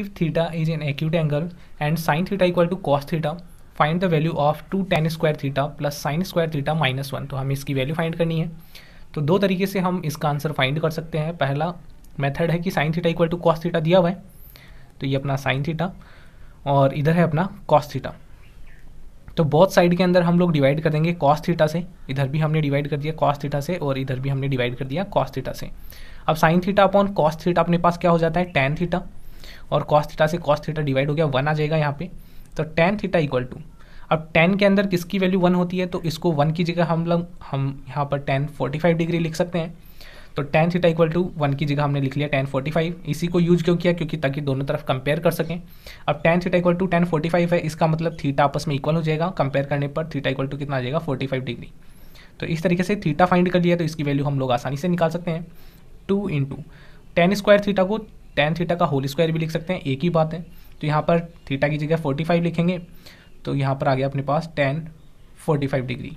if theta is an acute angle and sine theta equal to cos theta find the value of two tan square theta plus sine square theta minus one तो हमें इसकी value find करनी है तो दो तरीके से हम इसका आंसर फाइंड कर सकते हैं पहला मेथड है कि sine theta equal to cos theta दिया हुआ है तो ये अपना साइन थीटा और इधर है अपना कॉस थीटा तो बहुत साइड के अंदर हम लोग डिवाइड कर देंगे कॉस थीटा से इधर भी हमने डिवाइड कर दिया कॉस थीटा से और इधर भी हमने डिवाइड कर दिया कॉस थीटा से अब sine theta upon cos theta अपने पास क्या हो जाता है टेन थीटा और कॉस थीटा से कॉस्ट थीटा डिवाइड हो गया वन आ जाएगा यहाँ पे तो टेन थीटा इक्वल टू अब टेन के अंदर किसकी वैल्यू वन होती है तो इसको वन की जगह हम लोग हम यहाँ पर टेन फोर्टी फाइव डिग्री लिख सकते हैं तो tan theta equal to one की जगह हमने लिख लिया टेन फोर्टी फाइव इसी को यूज क्यों किया क्योंकि ताकि दोनों तरफ कंपेयर कर सकें अब tan theta equal to tan forty five है इसका मतलब थीटा आपस में इक्वल हो जाएगा कंपेयर करने पर थीटा इक्वल टू कितना आ जाएगा फोर्टी फाइव डिग्री तो इस तरीके से थीटा फाइंड कर लिया तो इसकी वैल्यू हम लोग आसानी से निकाल सकते हैं two into tan square theta को टेन थीटा का होल स्क्वायर भी लिख सकते हैं एक ही बात है तो यहाँ पर थीटा की जगह फोर्टी फाइव लिखेंगे तो यहाँ पर आ गया अपने पास टेन फोर्टी फाइव डिग्री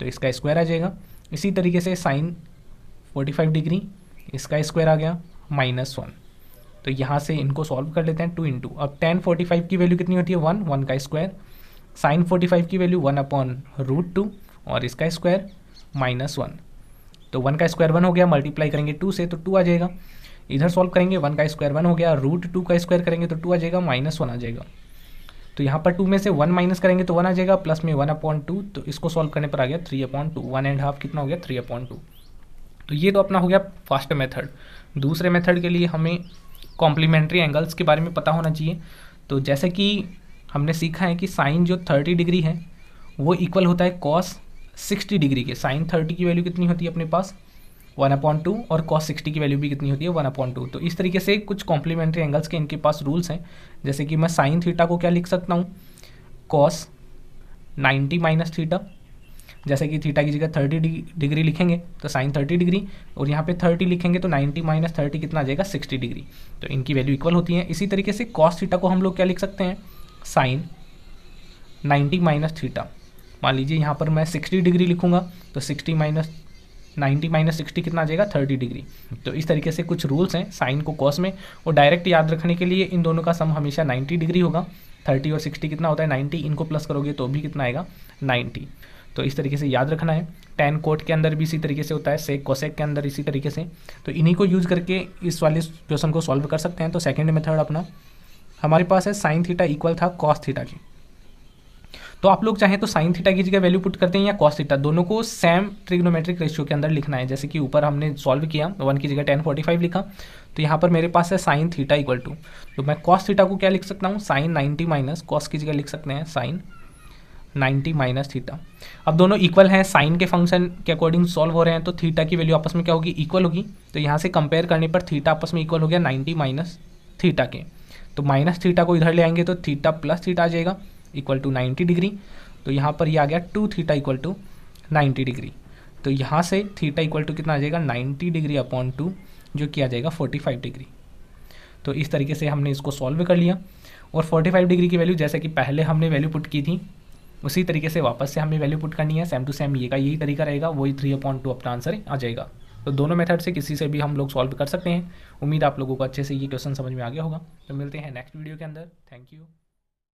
तो इसका स्क्वायर आ जाएगा इसी तरीके से साइन फोर्टी फाइव डिग्री इसका स्क्वायर आ गया माइनस वन तो यहाँ से इनको सॉल्व कर लेते हैं टू इंटू अब टेन फोर्टी फाइव की वैल्यू कितनी होती है वन वन का स्क्वायर साइन फोर्टी फाइव की value one upon root two और इसका स्क्वायर माइनस वन तो वन का स्क्वायर वन हो गया मल्टीप्लाई करेंगे टू से तो टू आ जाएगा इधर सॉल्व करेंगे वन का स्क्वायर वन हो गया रूट टू का स्क्वायर करेंगे तो टू आ जाएगा माइनस वन आ जाएगा तो यहाँ पर टू में से वन माइनस करेंगे तो वन आ जाएगा प्लस में वन अपॉइंट टू तो इसको सॉल्व करने पर आ गया three upon two one and half कितना हो गया थ्री अपॉइंट टू तो ये तो अपना हो गया फर्स्ट मेथड दूसरे मेथड के लिए हमें कॉम्प्लीमेंट्री एंगल्स के बारे में पता होना चाहिए तो जैसे कि हमने सीखा है कि साइन जो थर्टी डिग्री है वो इक्वल होता है कॉस सिक्सटी डिग्री के साइन थर्टी की वैल्यू कितनी होती है अपने पास वन अपॉइंट टू और कॉस सिक्सटी की वैल्यू भी कितनी होती है वन अपॉइंट टू तो इस तरीके से कुछ कॉम्प्लीमेंट्री एंगल्स के इनके पास रूल्स हैं जैसे कि मैं साइन थीटा को क्या लिख सकता हूँ कॉस नाइन्टी माइनस थीटा जैसे कि थीटा की जगह थर्टी डिग्री लिखेंगे तो साइन थर्टी डिग्री और यहाँ पे थर्टी लिखेंगे तो नाइन्टी माइनस थर्टी कितना आ जाएगा सिक्सटी डिग्री तो इनकी वैल्यू इक्वल होती है इसी तरीके से कॉस थीटा को हम लोग क्या लिख सकते हैं साइन नाइन्टी माइनस थीटा मान लीजिए यहाँ पर मैं सिक्सटी डिग्री लिखूंगा तो sixty minus ninety minus sixty कितना आ जाएगा थर्टी डिग्री तो इस तरीके से कुछ रूल्स हैं साइन को कॉस में और डायरेक्ट याद रखने के लिए इन दोनों का सम हमेशा नाइन्टी डिग्री होगा थर्टी और सिक्सटी कितना होता है नाइन्टी इनको प्लस करोगे तो भी कितना आएगा नाइन्टी तो इस तरीके से याद रखना है टेन कोट के अंदर भी इसी तरीके से होता है सेक कोसेक के अंदर इसी तरीके से तो इन्हीं को यूज करके इस वाले क्वेश्चन को सॉल्व कर सकते हैं तो सेकेंड मेथड अपना हमारे पास है साइन थीटा इक्वल था कॉस थीटा की तो आप लोग चाहें तो साइन थीटा की जगह वैल्यू पुट करते हैं या कॉस थीटा दोनों को सेम ट्रिग्नोमेट्रिक रेशियो के अंदर लिखना है जैसे कि ऊपर हमने सॉल्व किया वन की जगह टेन फोर्टी फाइव लिखा तो यहाँ पर मेरे पास है साइन थीटा इक्वल टू तो मैं कॉस थीटा को क्या लिख सकता हूँ साइन नाइन्टी माइनस कॉस की जगह लिख सकते हैं साइन 90 माइनस थीटा अब दोनों इक्वल हैं साइन के फंक्शन के अकॉर्डिंग सॉल्व हो रहे हैं तो थीटा की वैल्यू आपस में क्या होगी इक्वल होगी तो यहाँ से कंपेयर करने पर थीटा आपस में इक्वल हो गया 90 माइनस थीटा के तो माइनस थीटा को इधर ले आएंगे तो थीटा प्लस थीटा आ जाएगा इक्वल टू नाइन्टी डिग्री तो यहाँ पर ये यह आ गया two theta equal to ninety degree तो यहाँ से थीटा इक्वल टू कितना आ जाएगा नाइन्टी डिग्री अपॉन टू जो कि आ जाएगा फोर्टी फाइव डिग्री तो इस तरीके से हमने इसको सॉल्व कर लिया और फोर्टी फाइव डिग्री की वैल्यू जैसे कि पहले हमने वैल्यू पुट की थी उसी तरीके से वापस से हमें वैल्यू पुट करनी है सेम टू सेम ये का यही तरीका रहेगा वही थ्री अपॉइंट टू अपना आंसर आ जाएगा तो दोनों मेथड से किसी से भी हम लोग सॉल्व कर सकते हैं उम्मीद आप लोगों को अच्छे से ये क्वेश्चन समझ में आ गया होगा तो मिलते हैं नेक्स्ट वीडियो के अंदर थैंक यू